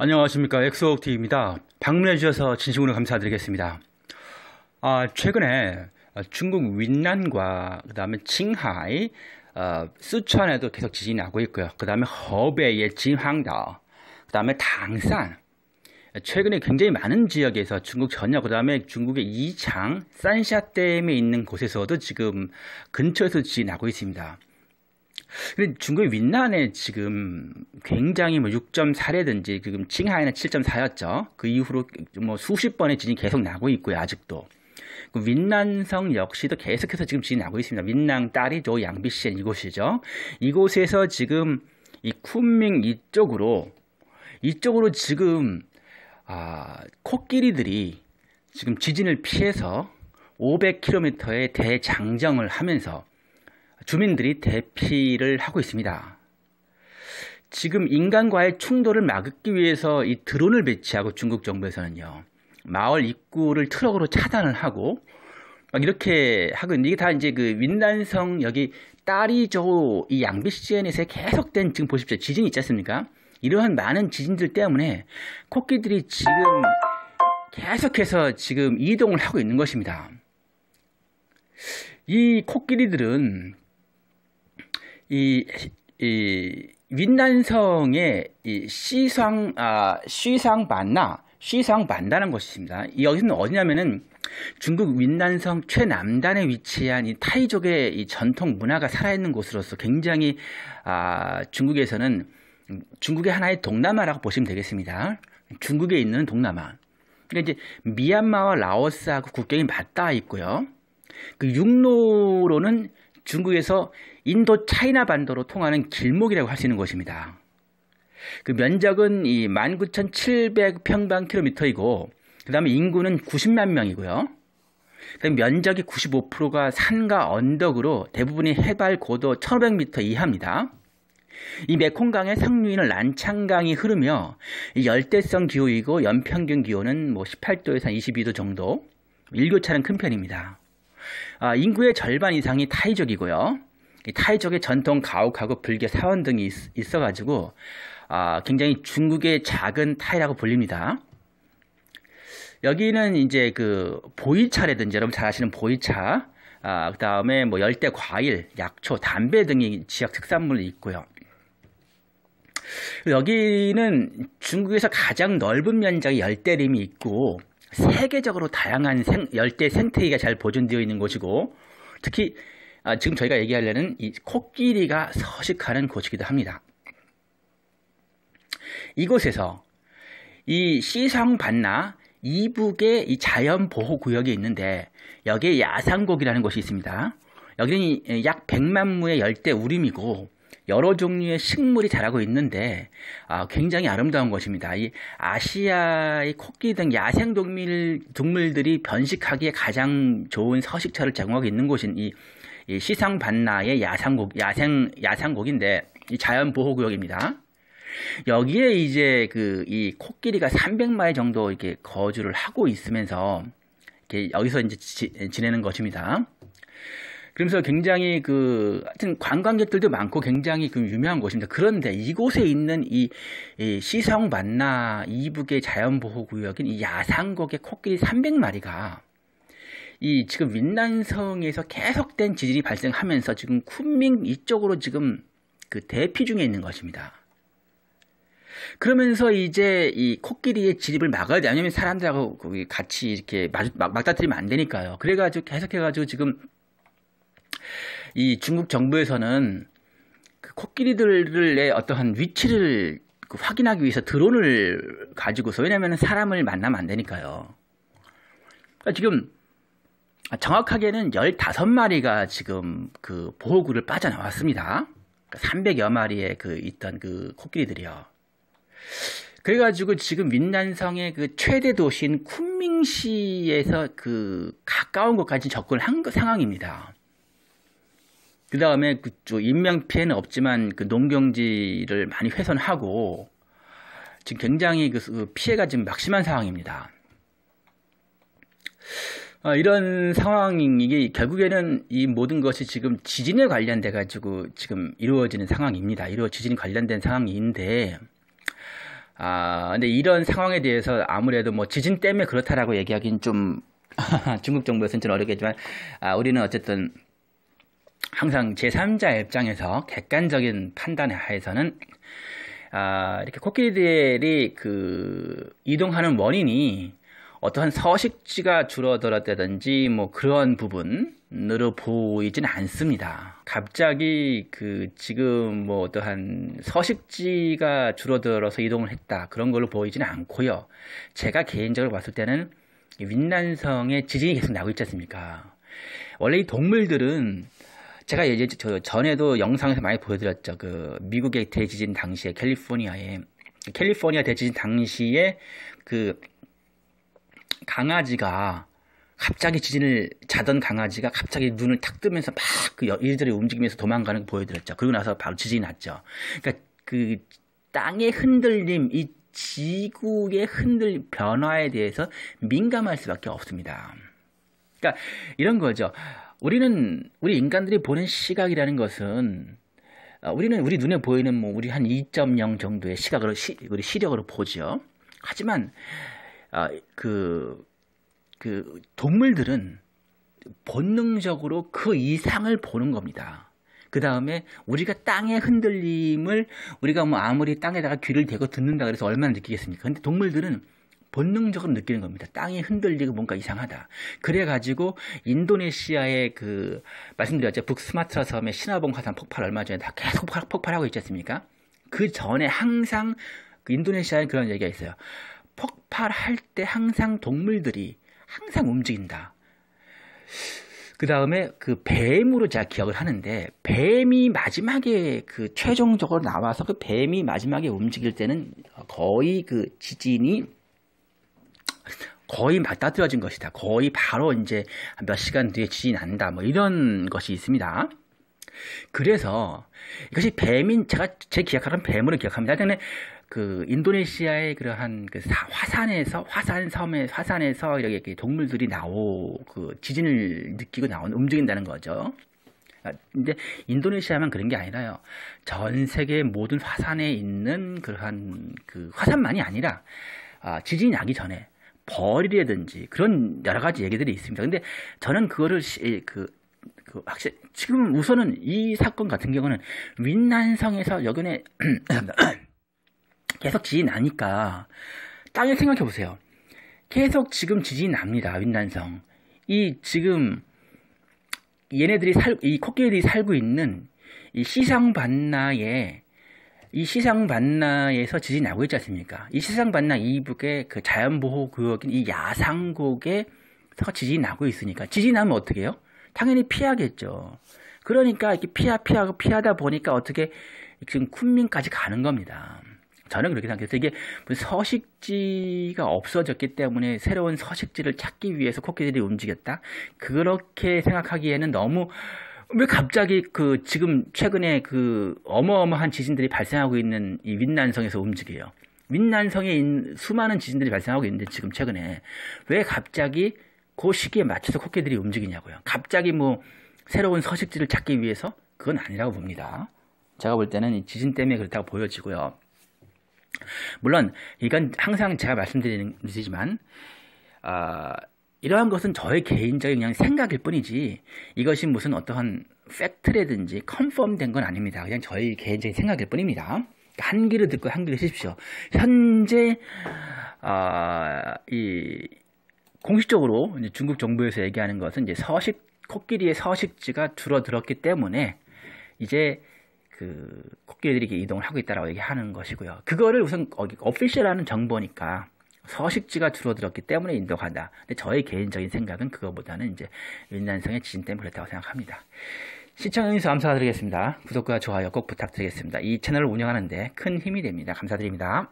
안녕하십니까 엑소옥 t 입니다 방문해 주셔서 진심으로 감사드리겠습니다. 아, 최근에 중국 윈난과 그 다음에 칭하이, 어, 쓰촨에도 계속 지진이 나고 있고요. 그 다음에 허베이의 진황岛그 다음에 당산, 최근에 굉장히 많은 지역에서 중국 전역, 그 다음에 중국의 이창, 산샤댐에 있는 곳에서도 지금 근처에서 지진이 나고 있습니다. 근데 중국의 윈난에 지금 굉장히 뭐 6.4라든지 지금 칭하이는 7.4였죠. 그 이후로 뭐 수십 번의 지진이 계속 나고 있고요. 아직도. 그 윈난성 역시도 계속해서 지금 지진이 나고 있습니다. 윈낭 딸이죠. 양비시엔 이곳이죠. 이곳에서 지금 이 쿤밍 이쪽으로 이쪽으로 지금 아, 코끼리들이 지금 지진을 피해서 500km의 대장정을 하면서 주민들이 대피를 하고 있습니다. 지금 인간과의 충돌을 막기 위해서 이 드론을 배치하고 중국 정부에서는요. 마을 입구를 트럭으로 차단을 하고 막 이렇게 하고 있는데 이게 다 이제 그 윈난성 여기 딸이저우 이 양비 시에넷에 계속된 지금 보십시오. 지진이 있지 않습니까? 이러한 많은 지진들 때문에 코끼들이 지금 계속해서 지금 이동을 하고 있는 것입니다. 이 코끼리들은 이이 윈난성의 이 시상 아 시상 반나 시상 반다는 것입니다. 여기는 어디냐면은 중국 윈난성 최남단에 위치한 이 타이족의 이 전통 문화가 살아있는 곳으로서 굉장히 아 중국에서는 중국의 하나의 동남아라고 보시면 되겠습니다. 중국에 있는 동남아. 근데 그러니까 이제 미얀마와 라오스하고 국경이 맞닿아 있고요. 그 육로로는 중국에서 인도 차이나 반도로 통하는 길목이라고 할 수 있는 것입니다. 그 면적은 이 19,700평방킬로미터이고 그 다음에 인구는 90만 명이고요. 그 면적이 95%가 산과 언덕으로 대부분이 해발 고도 1,500m 이하입니다. 이 메콩강의 상류인은 란창강이 흐르며 열대성 기후이고 연평균 기온은 뭐 18도에서 22도 정도 일교차는 큰 편입니다. 아, 인구의 절반 이상이 타이족이고요. 타이족의 전통 가옥하고 불교 사원 등이 있, 어가지고 아, 굉장히 중국의 작은 타이라고 불립니다. 여기는 이제 그 보이차라든지 여러분 잘 아시는 보이차, 아, 그 다음에 뭐 열대 과일, 약초, 담배 등이 지역 특산물이 있고요. 여기는 중국에서 가장 넓은 면적의 열대림이 있고 세계적으로 다양한 생, 열대 생태계가 잘 보존되어 있는 곳이고 특히 아, 지금 저희가 얘기하려는 이 코끼리가 서식하는 곳이기도 합니다. 이곳에서 이 시성반나 이북의 이 자연보호구역이 있는데 여기에 야산곡이라는 곳이 있습니다. 여기는 약 100만 무의 열대 우림이고 여러 종류의 식물이 자라고 있는데 아, 굉장히 아름다운 곳입니다이 아시아의 코끼리 등 야생 동물, 동물들이 번식하기에 가장 좋은 서식처를 제공하고 있는 곳인 이이 시상 반나의 야상곡 야생 야상곡인데 이 자연 보호 구역입니다. 여기에 이제 그 이 코끼리가 300마일 정도 이렇게 거주를 하고 있으면서 이렇게 여기서 이제 지, 지내는 것입니다. 그러면서 굉장히 그 하여튼 관광객들도 많고 굉장히 그 유명한 곳입니다. 그런데 이곳에 있는 이, 이 시성 만나 이북의 자연보호구역인 이 야상곡의 코끼리 300마리가 이 지금 윈난성에서 계속된 지진이 발생하면서 지금 쿤밍 이쪽으로 지금 그 대피 중에 있는 것입니다. 그러면서 이제 이 코끼리의 진입을 막아야 돼. 왜냐면 사람들하고 거기 같이 이렇게 마주, 막, 막다뜨리면 안 되니까요. 그래가지고 계속해가지고 지금 이 중국 정부에서는 그 코끼리들의 어떠한 위치를 그 확인하기 위해서 드론을 가지고서 왜냐면 사람을 만나면 안 되니까요. 그러니까 지금 정확하게는 15마리가 지금 그 보호구를 빠져나왔습니다. 300여 그러니까 마리의 그 있던 그 코끼리들이요. 그래가지고 지금 윈난성의 그 최대 도시인 쿤밍시에서 그 가까운 곳까지 접근을 한 상황입니다. 그 다음에 그 인명 피해는 없지만 그 농경지를 많이 훼손하고 지금 굉장히 그, 그 피해가 지금 막심한 상황입니다. 어, 이런 상황인 이게 결국에는 이 모든 것이 지금 지진에 관련돼 가지고 지금 이루어지는 상황입니다. 이루어 지진 관련된 상황인데 아 근데 이런 상황에 대해서 아무래도 뭐 지진 때문에 그렇다라고 얘기하기는 좀 중국 정부에서는 좀 어렵겠지만 아, 우리는 어쨌든 항상 제3자 입장에서 객관적인 판단에 하에서는 아, 이렇게 코끼리들이 그 이동하는 원인이 어떠한 서식지가 줄어들었다든지 뭐 그런 부분으로 보이진 않습니다. 갑자기 그 지금 뭐 어떠한 서식지가 줄어들어서 이동을 했다 그런 걸로 보이진 않고요. 제가 개인적으로 봤을 때는 윈난성의 지진이 계속 나고 있지 않습니까? 원래 이 동물들은 제가 예제 저 전에도 영상에서 많이 보여드렸죠. 그 미국의 대지진 당시에 캘리포니아에 캘리포니아 대지진 당시에 그 강아지가 갑자기 지진을 자던 강아지가 갑자기 눈을 탁 뜨면서 막 그 일들이 움직이면서 도망가는 걸 보여드렸죠. 그리고 나서 바로 지진이 났죠. 그러니까 그 땅의 흔들림, 이 지구의 흔들 변화에 대해서 민감할 수밖에 없습니다. 그러니까 이런 거죠. 우리는 우리 인간들이 보는 시각이라는 것은 어, 우리는 우리 눈에 보이는 뭐 우리 한 2.0 정도의 시각으로 시, 우리 시력으로 보죠. 하지만 아, 그, 그 동물들은 본능적으로 그 이상을 보는 겁니다. 그 다음에 우리가 땅의 흔들림을 우리가 뭐 아무리 땅에다가 귀를 대고 듣는다 그래서 얼마나 느끼겠습니까? 근데 동물들은 본능적으로 느끼는 겁니다. 땅이 흔들리고 뭔가 이상하다. 그래가지고 인도네시아의 그 말씀드렸죠 북스마트라 섬의 신화봉 화산 폭발 얼마 전에 다 계속 폭발하고 있지 않습니까? 그 전에 항상 그 인도네시아에 그런 얘기가 있어요. 폭발할 때 항상 동물들이 항상 움직인다. 그 다음에 그 뱀으로 제가 기억을 하는데 뱀이 마지막에 그 최종적으로 나와서 그 뱀이 마지막에 움직일 때는 거의 그 지진이 거의 맞닥뜨려진 것이다. 거의 바로 이제 몇 시간 뒤에 지진이 난다. 뭐 이런 것이 있습니다. 그래서 이것이 뱀인 제가 제 기억하는 뱀으로 기억합니다. 그 인도네시아의 그러한 그 사, 화산에서 화산 섬의 화산에서 이렇게 동물들이 나오 그 지진을 느끼고 나온 움직인다는 거죠. 아, 근데 인도네시아만 그런 게 아니라요. 전 세계 모든 화산에 있는 그러한 그 화산만이 아니라 아, 지진이 나기 전에 벌이라든지 그런 여러 가지 얘기들이 있습니다. 근데 저는 그거를 그, 그 확실 히 지금 우선은 이 사건 같은 경우는 윈난성에서 여근에 계속 지진 나니까 땅을 생각해 보세요. 계속 지금 지진 이 납니다. 윈난성. 이 지금 얘네들이 살, 이 코끼리들이 살고 있는 이 시상 반나에 이 시상 반나에서 지진이 나고 있지 않습니까? 이 시상 반나 이북의 그 자연보호 구역인 이야상국에서 지진이 나고 있으니까 지진이 나면 어떻게 해요? 당연히 피하겠죠. 그러니까 이렇게 피하 피하고 피하다 보니까 어떻게 지금 쿤밍까지 가는 겁니다. 저는 그렇게 생각했어요 이게 서식지가 없어졌기 때문에 새로운 서식지를 찾기 위해서 코끼리들이 움직였다. 그렇게 생각하기에는 너무 왜 갑자기 그 지금 최근에 그 어마어마한 지진들이 발생하고 있는 이 윈난성에서 움직여요. 윈난성에 수많은 지진들이 발생하고 있는데 지금 최근에 왜 갑자기 그 시기에 맞춰서 코끼리들이 움직이냐고요. 갑자기 뭐 새로운 서식지를 찾기 위해서 그건 아니라고 봅니다. 제가 볼 때는 지진 때문에 그렇다고 보여지고요. 물론 이건 항상 제가 말씀드리지만 는이 아, 어, 이러한 것은 저의 개인적인 그냥 생각일 뿐이지 이것이 무슨 어떠한 팩트라든지 컨펌된 건 아닙니다. 그냥 저의 개인적인 생각일 뿐입니다. 한 귀로 듣고 한 귀로 쓰십시오. 현재 어, 이 공식적으로 중국 정부에서 얘기하는 것은 이제 서식 코끼리의 서식지가 줄어들었기 때문에 이제 그 국기들이 이동을 하고 있다라고 얘기하는 것이고요. 그거를 우선 어피셜하는 정보니까 서식지가 줄어들었기 때문에 인도하다. 근데 저의 개인적인 생각은 그거보다는 이제 윤난성의 지진 때문에 그렇다고 생각합니다. 시청 해주셔서 감사드리겠습니다. 구독과 좋아요 꼭 부탁드리겠습니다. 이 채널을 운영하는데 큰 힘이 됩니다. 감사드립니다.